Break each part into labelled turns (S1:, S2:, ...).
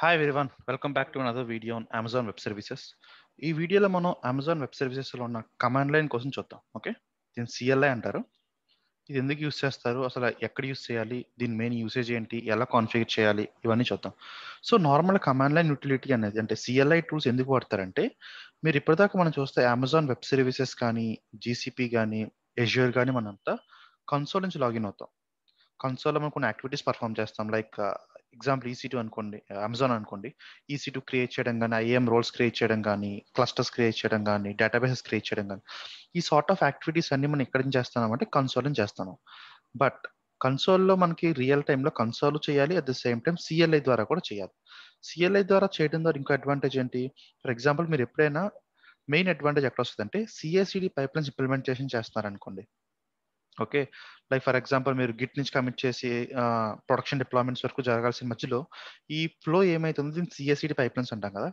S1: Hi everyone welcome back to another video on Amazon Web Services ఈ వీడియోలో మనం Amazon web సర్వీసెస్లో ఉన్న కమాండ్ లైన్ కోసం చూద్దాం ఓకే దీన్ని సిఎల్ఐ అంటారు ఇది ఎందుకు యూస్ చేస్తారు అసలు ఎక్కడ యూస్ చేయాలి దీని మెయిన్ యూసేజ్ ఏంటి ఎలా కాన్ఫిగర్ చేయాలి ఇవన్నీ చూద్దాం so normal command line utility అనేది అంటే సిఎల్ఐ టూల్స్ ఎందుకు వాడతారంటే మీరు ఇప్పటిదాకా మనం చూస్తే అమెజాన్ వెబ్ సర్వీసెస్ కానీ జీసీపీ కానీ ఎజ్యూర్ కానీ మనంతా కన్సోల్ నుంచి లాగిన్ అవుతాం కన్సోల్లో మనం కొన్ని యాక్టివిటీస్ పర్ఫామ్ చేస్తాం లైక్ ఎగ్జాంపుల్ ఈసీ టూ అనుకోండి అమెజాన్ అనుకోండి ఈసీ టూ క్రియేట్ చేయడం కానీ ఐఎం రోల్స్ క్రియేట్ చేయడం కానీ క్లస్టర్స్ క్రియేట్ చేయడం కానీ డేటాబేసెస్ క్రియేట్ చేయడం కానీ ఈ సార్ట్ ఆఫ్ యాక్టివిటీస్ అన్ని మనం ఎక్కడ నుంచి అంటే కన్సోల్ చేస్తాను బట్ కన్సోల్లో మనకి రియల్ టైంలో కన్సోల్ చేయాలి at the same time CLI ద్వారా కూడా చేయాలి సిఎల్ఐ ద్వారా చేయడం ద్వారా ఇంకో అడ్వాంటేజ్ ఏంటి ఫర్ ఎగ్జాంపుల్ మీరు ఎప్పుడైనా మెయిన్ అడ్వాంటేజ్ ఎక్కడ వస్తుంది అంటే సిఏసిడి పైప్ లైన్స్ ఇంప్లిమెంటేషన్ చేస్తున్నారనుకోండి ఓకే లైక్ ఫర్ ఎగ్జాంపుల్ మీరు గిట్ నుంచి కమిట్ చేసి ప్రొడక్షన్ డిప్లాయ్మెంట్స్ వరకు జరగాల్సిన మధ్యలో ఈ ఫ్లో ఏమైతుంది దీన్ని సిఎస్ఈడి e పైప్ లైన్స్ అంటాం కదా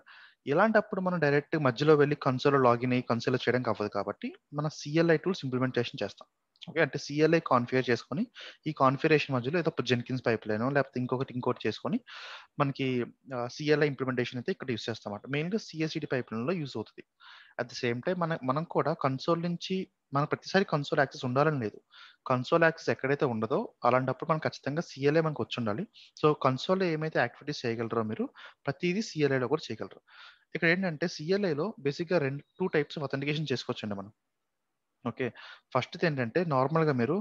S1: ఇలాంటప్పుడు మనం డైరెక్ట్ మధ్యలో వెళ్ళి కన్సోల్లో లాగిన్ అయ్యి కన్సోల్ చేయడం అవ్వదు కాబట్టి మన సిఎల్ఐ టూల్స్ ఇంప్లిమెంటేషన్ చేస్తాం ఓకే అంటే సిఎల్ఐ కాన్ఫిగర్ చేసుకొని ఈ కాన్ఫిగరేషన్ మధ్యలో ఏదో జెన్కిన్స్ పైప్ లైన్ లేకపోతే ఇంకొకటి ఇంకోటి చేసుకొని మనకి సిఎల్ఐ ఇంప్లిమెంటేషన్ అయితే ఇక్కడ యూస్ చేస్తాం అన్నమాట మెయిన్గా సిఎస్ఈడి e పైప్ లైన్లో యూస్ అవుతుంది అట్ ద సేమ్ టైం మనం మనం కూడా కన్సోల్ నుంచి మనకు ప్రతిసారి కన్సోల్ యాక్సెస్ ఉండాలని లేదు కన్సోల్ యాక్సెస్ ఎక్కడైతే ఉండదో అలాంటప్పుడు మనం ఖచ్చితంగా సిఎల్ఏ మనకు వచ్చి ఉండాలి సో కన్సోల్లో ఏమైతే యాక్టివిటీస్ చేయగలరో మీరు ప్రతిదీ సిఎల్ఏలో కూడా చేయగలరు ఇక్కడ ఏంటంటే సిఎల్ఐలో బేసిక్గా రెండు టూ టైప్స్ ఆఫ్ అథెంటికేషన్ చేసుకోవచ్చండి మనం ఓకే ఫస్ట్ది ఏంటంటే నార్మల్గా మీరు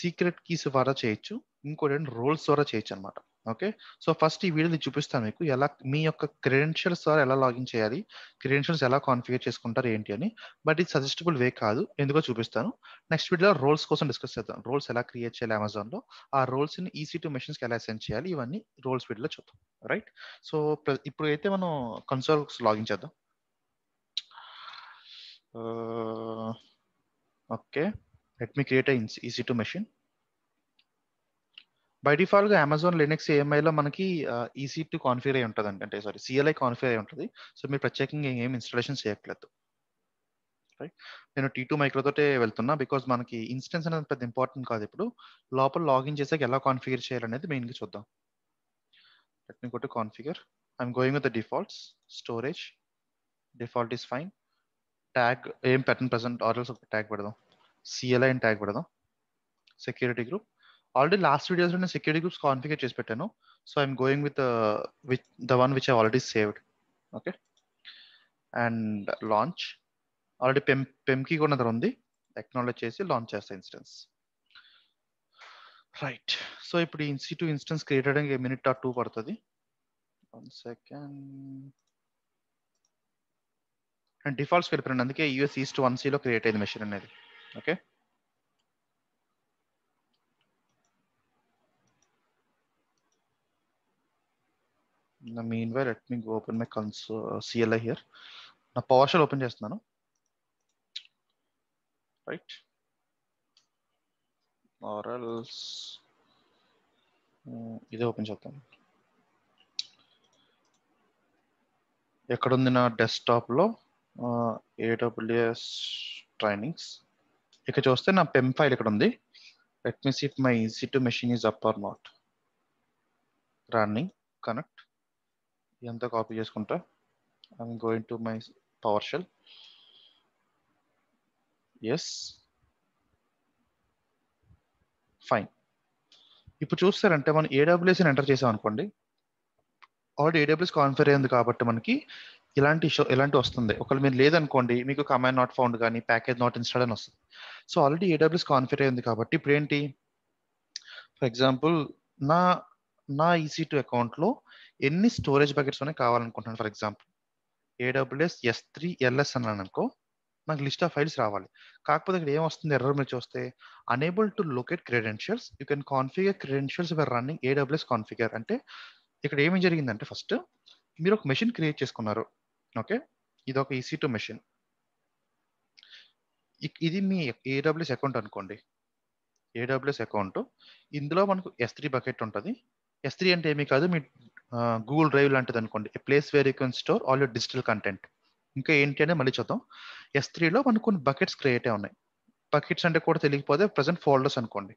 S1: సీక్రెట్ కీస్ ద్వారా చేయొచ్చు ఇంకోటి రోల్స్ ద్వారా చేయొచ్చు అనమాట ఓకే సో ఫస్ట్ ఈ వీడియోని చూపిస్తాను మీకు ఎలా మీ యొక్క క్రెడెన్షియల్స్ ద్వారా ఎలా లాగిన్ చేయాలి క్రెడెన్షియల్స్ ఎలా కాన్ఫిగర్ చేసుకుంటారు ఏంటి అని బట్ ఇది సజెస్టబుల్ వే కాదు ఎందుకో చూపిస్తాను నెక్స్ట్ వీడియోలో రోల్స్ కోసం డిస్కస్ చేద్దాం రోల్స్ ఎలా క్రియేట్ చేయాలి అమెజాన్లో ఆ రోల్స్ని ఈసీ టు మెషిన్స్కి ఎలా సెండ్ చేయాలి ఇవన్నీ రోల్స్ వీడియోలో చూద్దాం రైట్ సో ఇప్పుడు అయితే మనం కన్సోల్స్ లాగిన్ చేద్దాం okay let me create EC two machine by default గా అమెజాన్ లినక్స్ లో మనకి ఈసీ టు కాన్ఫిగర్ అయి ఉంటుంది అంటే సారీ సిఎల్ఐ కాన్ఫిగర్ అయి ఉంటుంది సో మీరు ప్రత్యేకంగా ఏం ఇన్స్టాలేషన్ చేయట్లేదు రైట్ నేను టీ టూ మైక్రోతోటే వెళ్తున్నా బికాస్ మనకి ఇన్స్టెన్స్ అనేది పెద్ద ఇంపార్టెంట్ కాదు ఇప్పుడు లోపల లాగిన్ చేసాక ఎలా కాన్ఫిగర్ చేయాలనేది మెయిన్గా చూద్దాం let me go to configure I'm going with the defaults storage default is fine tag ఏం పెట్టండి ప్రజెంట్ ఆర్డర్స్ ఒక ట్యాగ్ పెడదాం సిఎల్ఐ అండ్ ట్యాగ్ పెడదాం security group already last videos నేను సెక్యూరిటీ గ్రూప్స్ కాన్ఫిగర్ చేసి పెట్టాను so I'm going with with the one which I already saved okay and launch already pem పెంకి కూడా దగ్గర ఉంది టెక్నాలజీ చేసి లాంచ్ చేస్తా ఇన్స్టెన్స్ రైట్ సో ఇప్పుడు ఇన్స్టిట్యూ ఇన్స్టెన్స్ క్రియేట్ అయ్యడానికి మినిట్ ఆర్ టూ పడుతుంది వన్ సెకండ్ అండ్ డిఫాల్ట్స్ అందుకే యూఎస్ ఈస్ట్ వన్ సిలో క్రియేట్ అయింది మెషిన్ అనేది okay the meanwhile, let me go my my CLI here నా here. Now PowerShell చేస్తున్నాను రైట్ Or else hmm, ఇదే open చేస్తాను ఎక్కడుంది నా డెస్క్టాప్లో ఏడబ్ల్యూఎస్ ట్రైనింగ్స్ ఇక్కడ చూస్తే నా పెమ్ ఫైల్ ఇక్కడ ఉంది let me see my EC two machine is up or not running connect ఇదంతా కాపీ చేసుకుంటా I'm going to my PowerShell yes fine ఇప్పుడు చూస్తారంటే మనం ఏడబ్ల్యూఎస్ ఎంటర్ చేసాం అనుకోండి ఆల్రెడీ ఏడబ్ల్యూఎస్ కాన్ఫర్ అయింది కాబట్టి మనకి ఇలాంటి ఇష్యూ ఇలాంటి వస్తుంది ఒకవేళ మీరు లేదనుకోండి మీకు కమాండ్ నాట్ ఫౌండ్ కానీ ప్యాకేజ్ నాట్ ఇన్స్టాల్ అని వస్తుంది సో ఆల్రెడీ ఏడబ్ల్యూఎస్ కాన్ఫర్ అయింది కాబట్టి ఇప్పుడు ఏంటి ఫర్ ఎగ్జాంపుల్ నా నా ఈసీ టూ అకౌంట్లో ఎన్ని స్టోరేజ్ బకెట్స్ అనేవి కావాలనుకుంటున్నాను for example AWS S three LS అని అనుకో నాకు లిస్ట్ ఆఫ్ ఫైల్స్ రావాలి కాకపోతే ఇక్కడ ఏమొస్తుంది ఎర్రర్ మీరు చూస్తే unable to locate credentials you can configure credentials were running AWS configure అంటే ఇక్కడ ఏమి జరిగిందంటే ఫస్ట్ మీరు ఒక మెషిన్ క్రియేట్ చేసుకున్నారు ఓకే ఇది ఒక ఈసీ టు మెషిన్ ఇది మీ ఏడబ్ల్యూఎస్ అకౌంట్ అనుకోండి ఏడబ్ల్యూఎస్ అకౌంట్ ఇందులో మనకు ఎస్ త్రీ బకెట్ ఉంటుంది ఎస్ త్రీ అంటే ఏమీ కాదు మీ గూగుల్ డ్రైవ్ లాంటిది అనుకోండి a place where you can store all your digital content ఇంకా ఏంటి అనేది మళ్ళీ చూద్దాం ఎస్ త్రీలో మనకు కొన్ని బకెట్స్ క్రియేట్ ఉన్నాయి బకెట్స్ అంటే కూడా తెలియకపోతే ప్రజెంట్ ఫోల్డర్స్ అనుకోండి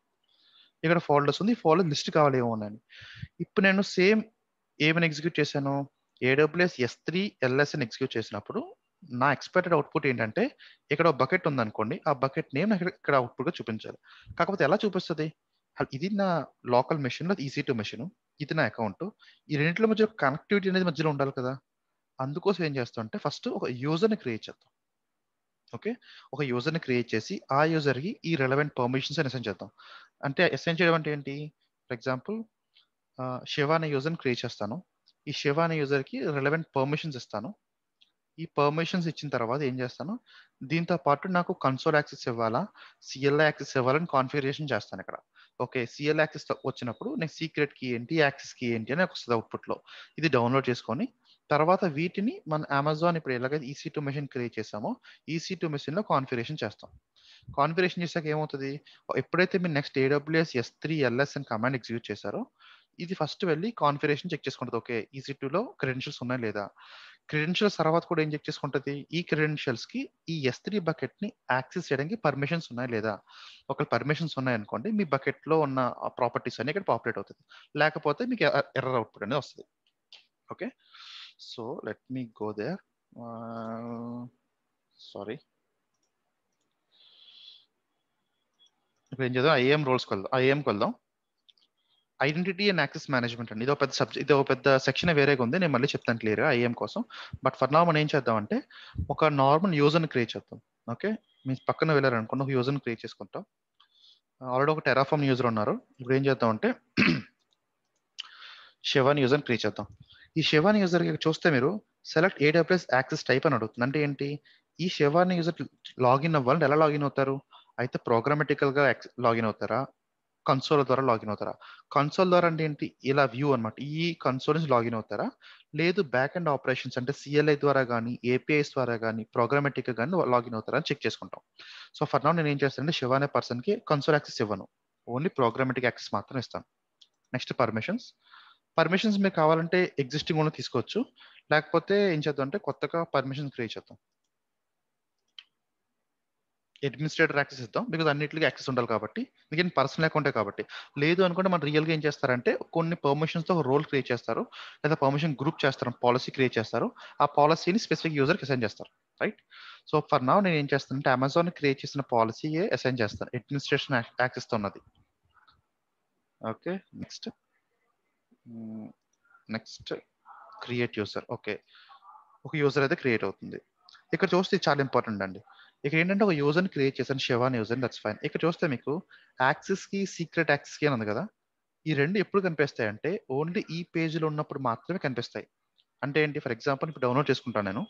S1: ఇక్కడ ఫోల్డర్స్ ఉంది ఫోల్డర్ లిస్ట్ కావాలి ఏమో అని ఇప్పుడు నేను సేమ్ ఏమైనా ఎగ్జిక్యూట్ చేశాను ఏడబ్ల్యూఎస్ ఎస్ త్రీ ఎల్ఎస్ఎన్ ఎగ్జిక్యూట్ చేసినప్పుడు నా ఎక్స్పెక్టెడ్ అవుట్పుట్ ఏంటంటే ఇక్కడ ఒక బకెట్ ఉంది అనుకోండి ఆ బకెట్ నేమ్ ఇక్కడ అవుట్పుట్గా చూపించాలి కాకపోతే ఎలా చూపిస్తుంది ఇది నా లోకల్ మెషిన్లో ఈసీ టు మెషిన్ ఇది నా అకౌంట్ ఈ రెండింటిలో మధ్య కనెక్టివిటీ అనేది మధ్యలో ఉండాలి కదా అందుకోసం ఏం చేస్తాం అంటే ఫస్ట్ ఒక యూజర్ని క్రియేట్ చేద్దాం ఓకే ఒక యూజర్ని క్రియేట్ చేసి ఆ యూజర్కి ఈ రెలవెంట్ పర్మిషన్స్ అని అసైన్ చేద్దాం అంటే అసైన్ చేయడం అంటే ఏంటి ఫర్ ఎగ్జాంపుల్ శివ అనే యూజర్ని క్రియేట్ చేస్తాను ఈ శివ అనే యూజర్కి రెలవెంట్ పర్మిషన్స్ ఇస్తాను ఈ పర్మిషన్స్ ఇచ్చిన తర్వాత ఏం చేస్తాను దీంతో పాటు నాకు కన్సోల్ యాక్సెస్ ఇవ్వాలా సిఎల్ఐ యాక్సెస్ ఇవ్వాలని కాన్ఫిగరేషన్ చేస్తాను ఇక్కడ ఓకే సిఎల్ యాక్సెస్ వచ్చినప్పుడు నేను సీక్రెట్ కీ ఏంటి యాక్సెస్ కీ ఏంటి అని వస్తుంది అవుట్పుట్లో ఇది డౌన్లోడ్ చేసుకొని తర్వాత వీటిని మన అమెజాన్ ఇప్పుడు ఎలాగైతే ఈసీ టూ మెషిన్ క్రియేట్ చేసామో ఈసీ టూ మెషిన్లో కాన్ఫిగరేషన్ చేస్తాం కాన్ఫిగరేషన్ చేశాక ఏమవుతుంది ఎప్పుడైతే మీరు next AWS S three LS అని కమాండ్ ఎగ్జిక్యూట్ చేశారో ఇది ఫస్ట్ వెళ్ళి కాన్ఫిగరేషన్ చెక్ చేసుకుంటుంది ఓకే ఈసీ టూలో క్రెడెన్షియల్స్ ఉన్నాయా లేదా క్రెడెన్షియల్స్ తర్వాత కూడా ఏం చెక్ చేసుకుంటుంది ఈ క్రెడెన్షియల్స్ కి ఈ ఎస్ త్రీ బకెట్ ని యాక్సెస్ చేయడానికి పర్మిషన్స్ ఉన్నాయి లేదా ఒక పర్మిషన్స్ ఉన్నాయనుకోండి మీ బకెట్ లో ఉన్న ప్రాపర్టీస్ అన్ని ఇక్కడ పాపులేట్ అవుతుంది లేకపోతే మీకు ఎర్రర్ అవుట్పుట్ అనేది వస్తుంది okay so let me go there sorry ఇప్పుడు ఏం చేద్దాం ఐఏఎం రోల్స్కి వెళ్దాం ఐఏఎంకి వెళ్దాం ఐడెంటిటీ అండ్ యాక్సెస్ మేనేజ్మెంట్ అండి ఒక పెద్ద సబ్జెక్ట్ ఇదో పెద్ద సెక్షన్ వేరేగా ఉంది నేను మళ్ళీ చెప్తాను క్లియర్గా ఐఎం కోసం బట్ ఫర్ నా మనం ఏం చేద్దామంటే ఒక నార్మల్ యూజర్ని క్రియేట్ చేద్దాం ఓకే మీ పక్కన వెళ్ళారనుకోండి ఒక యూజర్ని క్రియేట్ చేసుకుంటాం ఆల్రెడీ ఒక టెరాఫామ్ యూజర్ ఉన్నారు ఇప్పుడు ఏం చేద్దాం అంటే షెవాన్ యూజర్ని క్రియేట్ చేద్దాం ఈ షెవాన్ యూజర్ చూస్తే మీరు సెలెక్ట్ ఏడబ్ల్యూఎస్ యాక్సెస్ టైప్ అని అడుగుతుంది అంటే ఏంటి ఈ షెవాన్ యూజర్ లాగిన్ అవ్వాలంటే ఎలా లాగిన్ అవుతారు అయితే ప్రోగ్రామెటికల్గా లాగిన్ అవుతారా కన్సోల్ ద్వారా లాగిన్ అవుతారా కన్సోల్ ద్వారా అంటే ఏంటి ఇలా వ్యూ అనమాట ఈ కన్సోల్ నుంచి లాగిన్ అవుతారా లేదు బ్యాక్ అండ్ ఆపరేషన్స్ అంటే సిఎల్ఐ ద్వారా కానీ ఏపీఐస్ ద్వారా కానీ ప్రోగ్రామెటిక్గా కానీ లాగిన్ అవుతారా అని చెక్ చేసుకుంటాం సో ఫర్ నా నేను ఏం చేస్తానంటే శివ అనే పర్సన్కి కన్సోల్ యాక్సెస్ ఇవ్వను ఓన్లీ ప్రోగ్రామెటిక్ యాక్సెస్ మాత్రం ఇస్తాను నెక్స్ట్ పర్మిషన్స్ పర్మిషన్స్ మీకు కావాలంటే ఎగ్జిస్టింగ్ ఓన్లీ తీసుకోవచ్చు లేకపోతే ఏం చేద్దాం అంటే కొత్తగా పర్మిషన్స్ క్రియేట్ చేద్దాం అడ్మినిస్ట్రేటర్ యాక్సెస్ ఇద్దాం బికాస్ అన్నింటికి యాక్సెస్ ఉండాలి కాబట్టి ఎందుకంటే పర్సనల్ అకౌంటే కాబట్టి లేదు అనుకుంటే మనం రియల్గా ఏం చేస్తారంటే కొన్ని పర్మిషన్స్తో ఒక రోల్ క్రియేట్ చేస్తారు లేదా పర్మిషన్ గ్రూప్ చేస్తారు పాలసీ క్రియేట్ చేస్తారు ఆ పాలసీని స్పెసిఫిక్ యూజర్కి అసైన్ చేస్తారు రైట్ సో ఫర్ నా నేను ఏం చేస్తానంటే అమెజాన్ క్రియేట్ చేసిన పాలసీయే అసైన్ చేస్తాను అడ్మినిస్ట్రేషన్ యాక్సెస్తో ఉన్నది okay next next create user okay ఒక యూజర్ అయితే క్రియేట్ అవుతుంది ఇక్కడ చూస్తే చాలా ఇంపార్టెంట్ అండి ఇక్కడ ఏంటంటే ఒక యూజర్ క్రియేట్ చేశాను షెవాన్ యూజర్ దట్స్ ఫైన్ ఇక్కడ చూస్తే మీకు యాక్సిస్ కి సీక్రెట్ యాక్సిస్ కి అని ఉంది కదా ఈ రెండు ఎప్పుడు కనిపిస్తాయి అంటే ఓన్లీ ఈ పేజీలో ఉన్నప్పుడు మాత్రమే కనిపిస్తాయి అంటే ఏంటి ఫర్ ఎగ్జాంపుల్ ఇప్పుడు డౌన్లోడ్ చేసుకుంటాను నేను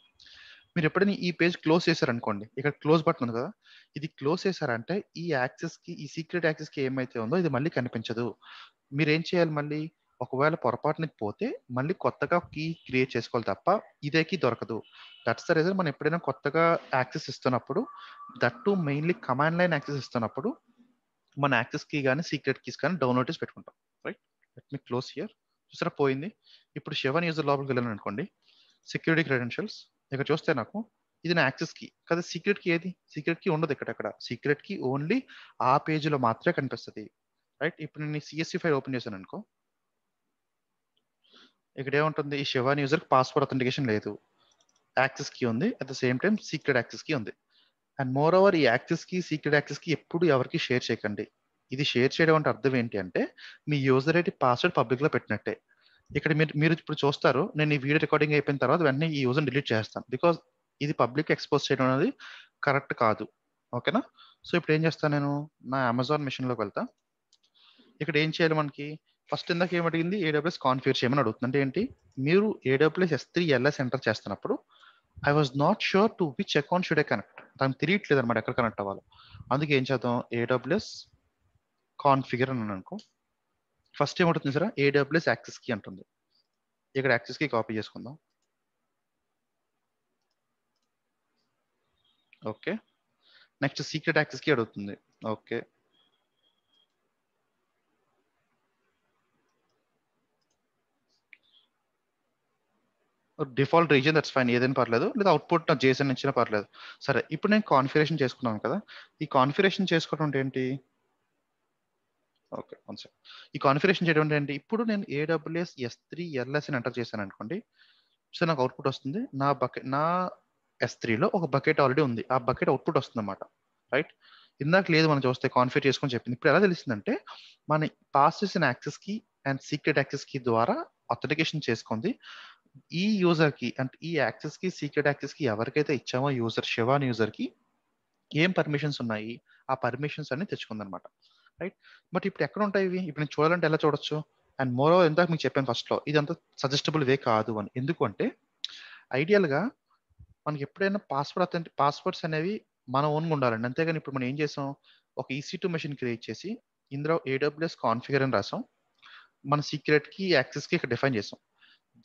S1: మీరు ఎప్పుడైనా ఈ పేజ్ క్లోజ్ చేశారనుకోండి ఇక్కడ క్లోజ్ బటన్ ఉంది కదా ఇది క్లోజ్ చేశారంటే ఈ యాక్సెస్ కి ఈ సీక్రెట్ యాక్సెస్ కి ఏమైతే ఉందో ఇది మళ్ళీ కనిపించదు మీరేం చేయాలి మళ్ళీ ఒకవేళ పొరపాటున పోతే మళ్ళీ కొత్తగా కీ క్రియేట్ చేసుకోవాలి తప్ప ఇదే కీ దొరకదు దట్స్ ద రీజన్ మనం ఎప్పుడైనా కొత్తగా యాక్సెస్ ఇస్తున్నప్పుడు that to mainly command line access ఇస్తున్నప్పుడు మన యాక్సెస్ కీ కానీ సీక్రెట్ కీస్ కానీ డౌన్లోడ్ చేసి పెట్టుకుంటాం right let me close here చూసారా పోయింది ఇప్పుడు షెవన్ యూజర్ లోపలికి వెళ్ళాను అనుకోండి సెక్యూరిటీ క్రెడెన్షియల్స్ ఇక్కడ చూస్తే నాకు ఇది నా యాక్సెస్ కీ కదా సీక్రెట్ కీ ఏది సీక్రెట్ కీ ఉండదు ఇక్కడ అక్కడ సీక్రెట్ కీ ఓన్లీ ఆ పేజీలో మాత్రమే కనిపిస్తుంది రైట్ ఇప్పుడు నేను సిఎస్సి e ఫైల్ ఓపెన్ చేశాను అనుకో ఇక్కడ ఏముంటుంది ఈ శివాని యూజర్కి పాస్వర్డ్ అథెంటికేషన్ లేదు యాక్సెస్ కీ ఉంది at the same time secret access key ఉంది అండ్ మోర్ ఓవర్ ఈ access key secret access key ఎప్పుడు ఎవరికి షేర్ చేయకండి ఇది షేర్ చేయడం అంటే అర్థం ఏంటి అంటే మీ యూజర్ ఐటీ పాస్వర్డ్ పబ్లిక్లో పెట్టినట్టే ఇక్కడ మీరు మీరు ఇప్పుడు చూస్తారు నేను ఈ వీడియో రికార్డింగ్ అయిపోయిన తర్వాత వెంటనే ఈ యూజర్ డిలీట్ చేస్తాను బికాజ్ ఇది పబ్లిక్ ఎక్స్పోజ్ చేయడం అనేది కరెక్ట్ కాదు ఓకేనా సో ఇప్పుడు ఏం చేస్తాను నేను నా అమెజాన్ మిషన్లోకి వెళ్తా ఇక్కడ ఏం చేయాలి మనకి ఫస్ట్ ఇందాక ఏమడిగింది ఏడబ్ల్యూఎస్ కాన్ఫిగర్ చేయమని అడుగుతుంది అంటే ఏంటి మీరు AWS S three LS enter చేస్తున్నప్పుడు I was not sure to which account should I connect దానికి తెలియట్లేదు అనమాట ఎక్కడ కనెక్ట్ అవ్వాలో అందుకే ఏం చేద్దాం ఏడబ్ల్యూఎస్ కాన్ఫిగర్ అని అనుకో ఫస్ట్ ఏమవుతుంది సార్ ఏడబ్ల్యూఎస్ యాక్సెస్ కి అంటుంది ఇక్కడ యాక్సెస్ కి కాపీ చేసుకుందాం ఓకే నెక్స్ట్ సీక్రెట్ యాక్సెస్ కి అడుగుతుంది okay default reason that's fine ఏదైనా పర్లేదు లేదా అవుట్పుట్ నా జేసన్ ఇచ్చినా పర్లేదు సరే ఇప్పుడు నేను కాన్ఫిరేషన్ చేసుకున్నాను కదా ఈ కాన్ఫిరేషన్ చేసుకోవడం ఏంటి ఓకే వన్ సెకండ్ ఈ కాన్ఫిరేషన్ చేయడం ఏంటి ఇప్పుడు నేను ఏడబ్ల్యూఎస్ ఎస్ త్రీ ఎల్ఎస్ అని ఎంటర్ చేశాను అనుకోండి సో నాకు అవుట్పుట్ వస్తుంది నా బకెట్ నా ఎస్ త్రీలో ఒక బకెట్ ఆల్రెడీ ఉంది ఆ బకెట్ అవుట్పుట్ వస్తుంది అనమాట రైట్ ఇందాక లేదు మనం చూస్తే కాన్ఫిర్ చేసుకొని చెప్పింది ఇప్పుడు ఎలా తెలిసిందంటే మన పాస్ చేసిన యాక్సెస్కి అండ్ సీక్రెట్ యాక్సెస్కి ద్వారా అథెంటికేషన్ చేసుకుంది ఈ యూజర్ కి అంటే ఈ యాక్సెస్ కి సీక్రెట్ యాక్సెస్ కి ఎవరికైతే ఇచ్చామో యూజర్ శివాన్ యూజర్ కి ఏం పర్మిషన్స్ ఉన్నాయి ఆ పర్మిషన్స్ అన్ని తెచ్చుకుందనమాట రైట్ బట్ ఇప్పుడు ఎక్కడ ఉంటాయి ఇవి ఇప్పుడు నేను చూడాలంటే ఎలా చూడొచ్చు అండ్ మోర్ ఓవర్ ఇందాక మీకు చెప్పాను లో ఇదంతా సజెస్టబుల్ వే కాదు అని ఎందుకు అంటే గా మనకి ఎప్పుడైనా పాస్వర్డ్ అథెంటి పాస్వర్డ్స్ అనేవి మన ఓన్గా ఉండాలండి అంతేగాని ఇప్పుడు మనం ఏం చేసాం ఒక ఈసీ టూ మెషిన్ క్రియేట్ చేసి ఇందులో ఏడబ్ల్యూఎస్ కాన్ఫిగర్ అని రాసాం మన సీక్రెట్ యాక్సెస్ యాక్సెస్కి ఇక్కడ డిఫైన్ చేసాం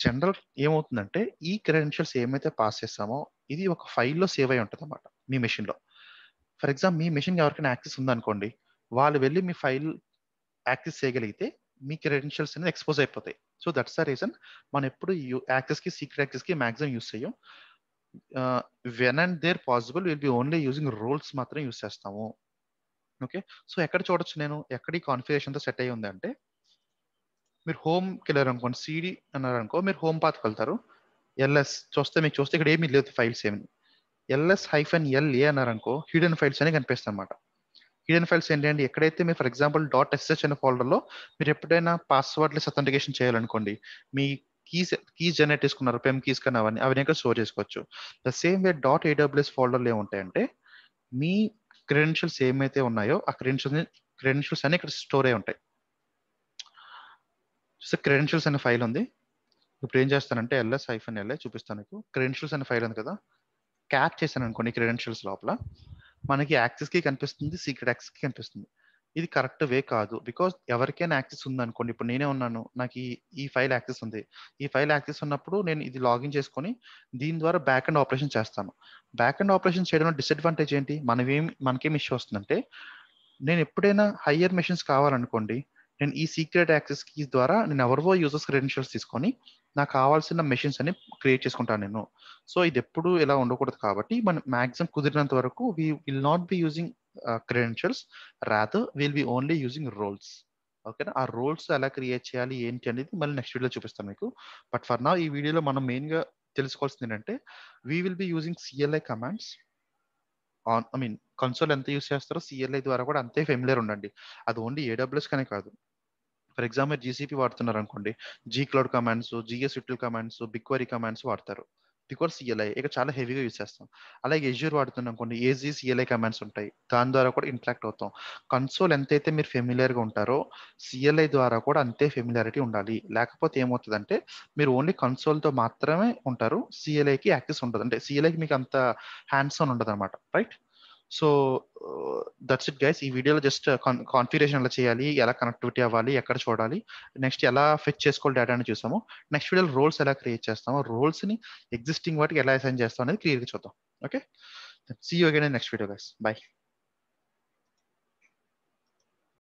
S1: జనరల్ ఏమవుతుందంటే ఈ క్రెడెన్షియల్స్ ఏమైతే పాస్ చేస్తామో ఇది ఒక ఫైల్లో సేవ్ అయి ఉంటుంది అనమాట మీ మెషిన్లో ఫర్ ఎగ్జాంపుల్ మీ మెషిన్కి ఎవరికైనా యాక్సెస్ ఉందనుకోండి వాళ్ళు వెళ్ళి మీ ఫైల్ యాక్సెస్ చేయగలిగితే మీ క్రెడెన్షియల్స్ అనేది ఎక్స్పోజ్ అయిపోతాయి సో దట్స్ ద రీజన్ మనం ఎప్పుడు యాక్సెస్కి సీక్రెట్ యాక్సెస్కి మ్యాక్సిమం యూస్ చేయం when and there possible will be only using rules మాత్రం యూస్ చేస్తాము ఓకే సో ఎక్కడ చూడొచ్చు నేను ఎక్కడ ఈ కాన్ఫిగరేషన్తో సెట్ అయ్యి అంటే మీరు హోమ్ కెళ్ళారు అనుకోండి సిడి అన్నారు అనుకో మీరు హోమ్ పాత్ వెళ్తారు ఎల్ఎస్ చూస్తే మీకు చూస్తే ఇక్కడ ఏమీ లేదు ఫైల్స్ ఏమి ఎల్ఎస్ హైఫన్ ఎల్ఏ అనుకో హిడెన్ ఫైల్స్ అని కనిపిస్తాయి అనమాట హిడెన్ ఫైల్స్ ఏంటంటే ఎక్కడైతే మీరు ఫర్ ఎగ్జాంపుల్ డాట్ ఎస్ఎస్ అనే ఫోల్డర్లో మీరు ఎప్పుడైనా పాస్వర్డ్లెస్ అథెంటికేషన్ చేయాలనుకోండి మీ కీస్ కీస్ జనరేట్ చేసుకున్నారు పెమ్ కీస్ కానీ అవన్నీ అవన్నీ ఇక్కడ స్టోర్ చేసుకోవచ్చు the same way dot AWS ఫోల్డర్లు ఏముంటాయంటే మీ క్రెడెన్షియల్స్ ఏమైతే ఉన్నాయో ఆ క్రెడెన్షియల్ క్రెడెన్షియల్స్ అన్ని ఇక్కడ స్టోర్ అయి ఉంటాయి సో క్రెడెన్షియల్స్ అనే ఫైల్ ఉంది ఇప్పుడు ఏం చేస్తానంటే ఎల్ఎస్ హైఫన్ ఎల్ఏ చూపిస్తాను మీకు క్రెడెన్షియల్స్ అనే ఫైల్ ఉంది కదా క్యాప్ చేశాను అనుకోండి క్రెడెన్షియల్స్ లోపల మనకి యాక్సెస్కి కనిపిస్తుంది సీక్రెట్ యాక్సెస్కి కనిపిస్తుంది ఇది కరెక్ట్ వే కాదు బికాస్ ఎవరికైనా యాక్సెస్ ఉంది అనుకోండి ఇప్పుడు నేనే ఉన్నాను నాకు ఈ ఈ ఫైల్ యాక్సెస్ ఉంది ఈ ఫైల్ యాక్సెస్ ఉన్నప్పుడు నేను ఇది లాగిన్ చేసుకొని దీని ద్వారా బ్యాక్ అండ్ ఆపరేషన్ చేస్తాను బ్యాక్ అండ్ ఆపరేషన్ చేయడం డిసడ్వాంటేజ్ ఏంటి మనమేం మనకేం ఇష్యూ వస్తుందంటే నేను ఎప్పుడైనా హయ్యర్ మెషిన్స్ కావాలనుకోండి నేను ఈ సీక్రెట్ యాక్సెస్ కీస్ ద్వారా నేను ఎవరివో యూజర్స్ క్రెడెన్షియల్స్ తీసుకొని నాకు కావాల్సిన మెషిన్స్ అని క్రియేట్ చేసుకుంటాను నేను సో ఇది ఎప్పుడు ఇలా ఉండకూడదు కాబట్టి మనం మాక్సిమం కుదిరినంత వరకు we will not be using credentials rather will be only using roles ఓకేనా ఆ రోల్స్ ఎలా క్రియేట్ చేయాలి ఏంటి అనేది మళ్ళీ నెక్స్ట్ వీడియో చూపిస్తాను మీకు బట్ ఫర్ నా ఈ వీడియోలో మనం మెయిన్గా తెలుసుకోవాల్సింది ఏంటంటే we will be using CLI commands on I mean console ఎంత యూస్ చేస్తారో సిఎల్ఐ ద్వారా కూడా అంతే ఫెమిలియర్ ఉండండి అది ఓన్లీ ఏడబ్ల్యూఎస్ కానీ కాదు ఫర్ ఎగ్జాంపుల్ జీసీపీ వాడుతున్నారు అనుకోండి gcloud commands gsutil commands BigQuery commands వాడతారు దిగోర్ సిఎల్ఐ e ఇక్కడ చాలా హెవీగా యూజ్ చేస్తాం అలాగే ఎజ్యూర్ వాడుతున్నాం కొన్ని ఏజీ సిఎల్ఐ e కమాండ్స్ ఉంటాయి దాని ద్వారా కూడా ఇంట్రాక్ట్ అవుతాం కన్సోల్ ఎంతైతే మీరు ఫెమిలియర్గా ఉంటారో సిఎల్ఐ ద్వారా కూడా అంతే ఫెమిలియారిటీ ఉండాలి లేకపోతే ఏమవుతుందంటే మీరు ఓన్లీ కన్సోల్తో మాత్రమే ఉంటారు సిఎల్ఐకి యాక్సెస్ ఉండదు అంటే సిఎల్ఐకి మీకు అంత హ్యాండ్స్ ఆన్ ఉండదు అనమాట right so that's it guys ఈ వీడియోలో జస్ట్ కాన్ఫిగరేషన్ ఎలా చేయాలి ఎలా కనెక్టివిటీ అవ్వాలి ఎక్కడ చూడాలి నెక్స్ట్ ఎలా ఫిక్స్ చేసుకోవాలి డేటాని చూసాము నెక్స్ట్ వీడియోలో రోల్స్ ఎలా క్రియేట్ చేస్తాము రోల్స్ని ఎగ్జిస్టింగ్ వాటికి ఎలా అసైన్ చేస్తాం అనేది క్లియర్గా చూద్దాం okay see you again next video guys bye